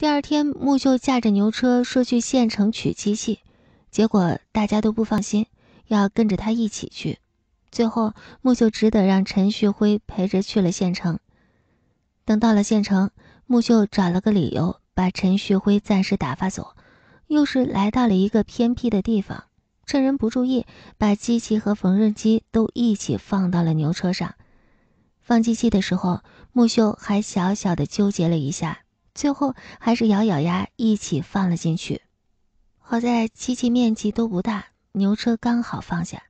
第二天，木秀驾着牛车说去县城取机器，结果大家都不放心，要跟着他一起去。最后，木秀只得让陈旭辉陪着去了县城。等到了县城，木秀找了个理由把陈旭辉暂时打发走，又是来到了一个偏僻的地方，趁人不注意，把机器和缝纫机都一起放到了牛车上。放机器的时候，木秀还小小的纠结了一下。最后还是咬咬牙，一起放了进去。好在机器面积都不大，牛车刚好放下。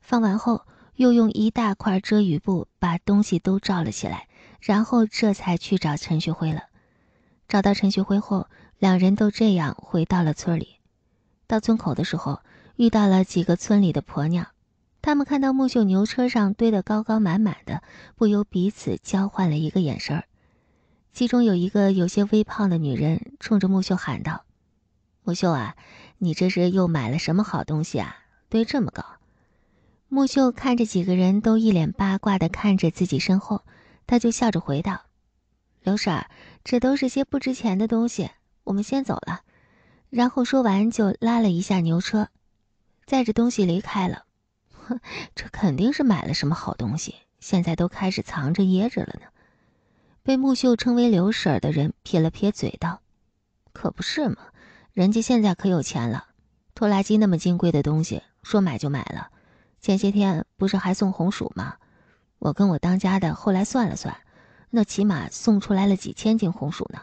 放完后，又用一大块遮雨布把东西都罩了起来，然后这才去找陈旭辉了。找到陈旭辉后，两人都这样回到了村里。到村口的时候，遇到了几个村里的婆娘。他们看到木秀牛车上堆得高高满满的，不由彼此交换了一个眼神儿。其中有一个有些微胖的女人冲着木秀喊道：“木秀啊，你这是又买了什么好东西啊？堆这么高！”木秀看着几个人都一脸八卦的看着自己身后，他就笑着回道：“刘婶，这都是些不值钱的东西，我们先走了。”然后说完就拉了一下牛车，载着东西离开了。这肯定是买了什么好东西，现在都开始藏着掖着了呢。被木秀称为刘婶儿的人撇了撇嘴道：“可不是嘛，人家现在可有钱了，拖拉机那么金贵的东西，说买就买了。前些天不是还送红薯吗？我跟我当家的后来算了算，那起码送出来了几千斤红薯呢。”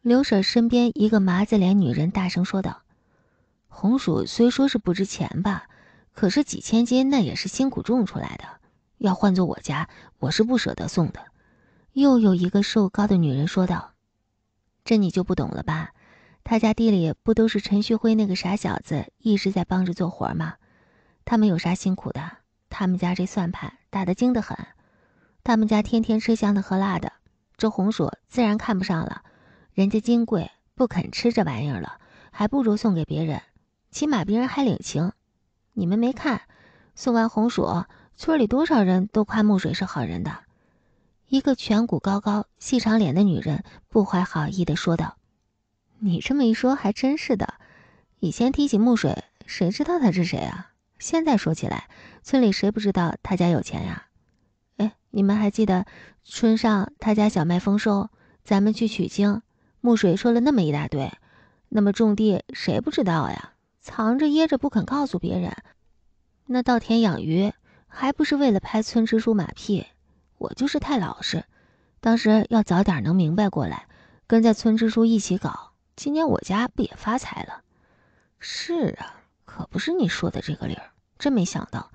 刘婶儿身边一个麻子脸女人大声说道：“红薯虽说是不值钱吧，可是几千斤那也是辛苦种出来的。要换做我家，我是不舍得送的。”又有一个瘦高的女人说道：“这你就不懂了吧？他家地里不都是陈旭辉那个傻小子一直在帮着做活吗？他们有啥辛苦的？他们家这算盘打得精得很，他们家天天吃香的喝辣的，这红薯自然看不上了。人家金贵不肯吃这玩意儿了，还不如送给别人，起码别人还领情。你们没看，送完红薯，村里多少人都夸木水是好人的。”一个颧骨高高、细长脸的女人不怀好意地说道：“你这么一说还真是的，以前提起木水，谁知道他是谁啊？现在说起来，村里谁不知道他家有钱呀？哎，你们还记得村上他家小麦丰收，咱们去取经，木水说了那么一大堆，那么种地谁不知道呀？藏着掖着不肯告诉别人，那稻田养鱼还不是为了拍村支书马屁？”我就是太老实，当时要早点能明白过来，跟在村支书一起搞，今年我家不也发财了？是啊，可不是你说的这个理儿。真没想到，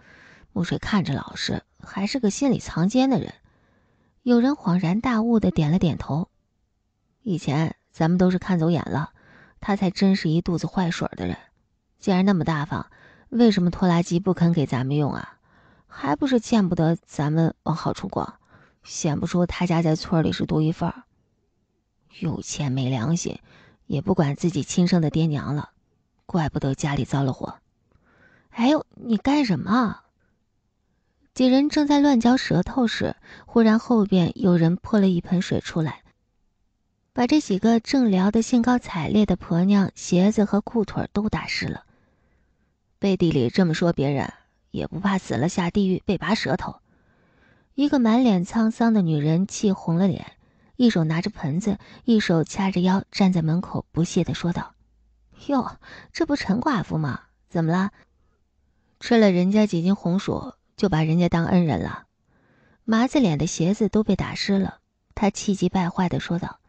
木水看着老实，还是个心里藏奸的人。有人恍然大悟的点了点头。以前咱们都是看走眼了，他才真是一肚子坏水的人。既然那么大方，为什么拖拉机不肯给咱们用啊？还不是见不得咱们往好处过，显不出他家在村里是独一份儿。有钱没良心，也不管自己亲生的爹娘了，怪不得家里遭了祸。哎呦，你干什么？几人正在乱嚼舌头时，忽然后边有人泼了一盆水出来，把这几个正聊得兴高采烈的婆娘鞋子和裤腿都打湿了。背地里这么说别人。也不怕死了下地狱被拔舌头。一个满脸沧桑的女人气红了脸，一手拿着盆子，一手掐着腰站在门口，不屑的说道：“哟，这不陈寡妇吗？怎么了？吃了人家几斤红薯，就把人家当恩人了？”麻子脸的鞋子都被打湿了，他气急败坏的说道：“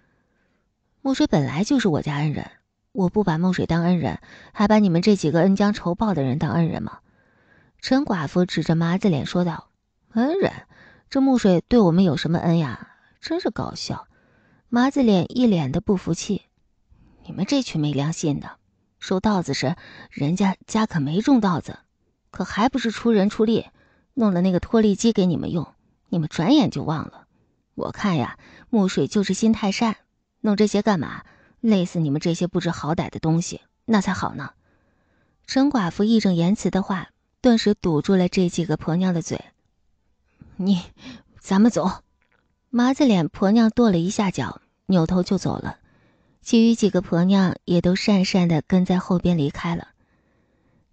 墨水本来就是我家恩人，我不把墨水当恩人，还把你们这几个恩将仇报的人当恩人吗？”陈寡妇指着麻子脸说道：“恩人，这木水对我们有什么恩呀？真是搞笑！”麻子脸一脸的不服气：“你们这群没良心的，收稻子时，人家家可没种稻子，可还不是出人出力，弄了那个脱粒机给你们用？你们转眼就忘了。我看呀，木水就是心太善，弄这些干嘛？累死你们这些不知好歹的东西，那才好呢！”陈寡妇义正言辞的话。顿时堵住了这几个婆娘的嘴。你，咱们走。麻子脸婆娘跺了一下脚，扭头就走了。其余几个婆娘也都讪讪的跟在后边离开了。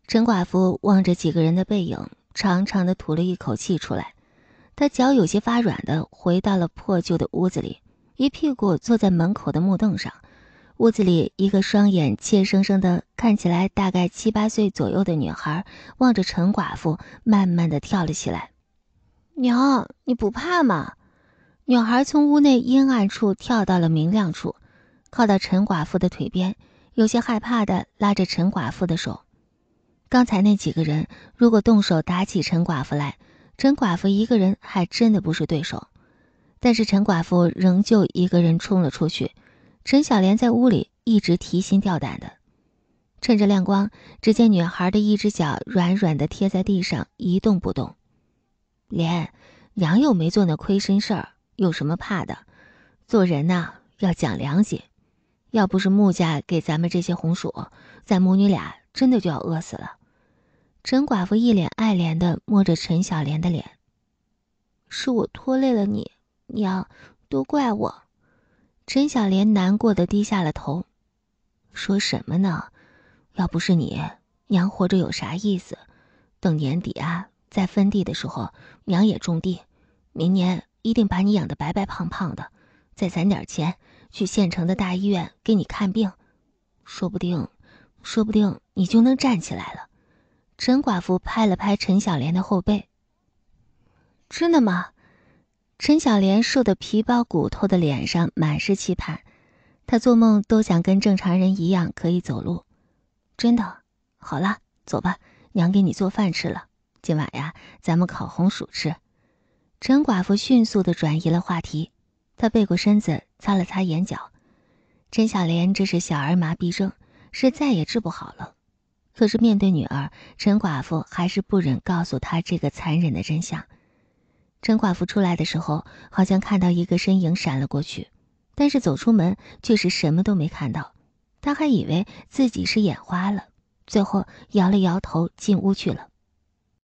陈寡妇望着几个人的背影，长长的吐了一口气出来。她脚有些发软的回到了破旧的屋子里，一屁股坐在门口的木凳上。屋子里，一个双眼怯生生的、看起来大概七八岁左右的女孩，望着陈寡妇，慢慢的跳了起来。“娘，你不怕吗？”女孩从屋内阴暗处跳到了明亮处，靠到陈寡妇的腿边，有些害怕的拉着陈寡妇的手。刚才那几个人如果动手打起陈寡妇来，陈寡妇一个人还真的不是对手。但是陈寡妇仍旧一个人冲了出去。陈小莲在屋里一直提心吊胆的，趁着亮光，只见女孩的一只脚软软的贴在地上，一动不动。莲，娘又没做那亏心事儿，有什么怕的？做人呐，要讲良心。要不是穆家给咱们这些红薯，咱母女俩真的就要饿死了。陈寡妇一脸爱怜的摸着陈小莲的脸。是我拖累了你，娘，都怪我。陈小莲难过的低下了头，说什么呢？要不是你，娘活着有啥意思？等年底啊，在分地的时候，娘也种地。明年一定把你养的白白胖胖的，再攒点钱，去县城的大医院给你看病，说不定，说不定你就能站起来了。陈寡妇拍了拍陈小莲的后背。真的吗？陈小莲瘦的皮包骨头的脸上满是期盼，她做梦都想跟正常人一样可以走路。真的，好了，走吧，娘给你做饭吃了。今晚呀，咱们烤红薯吃。陈寡妇迅速的转移了话题，她背过身子擦了擦眼角。陈小莲这是小儿麻痹症，是再也治不好了。可是面对女儿，陈寡妇还是不忍告诉她这个残忍的真相。陈寡妇出来的时候，好像看到一个身影闪了过去，但是走出门却是什么都没看到，他还以为自己是眼花了，最后摇了摇头进屋去了。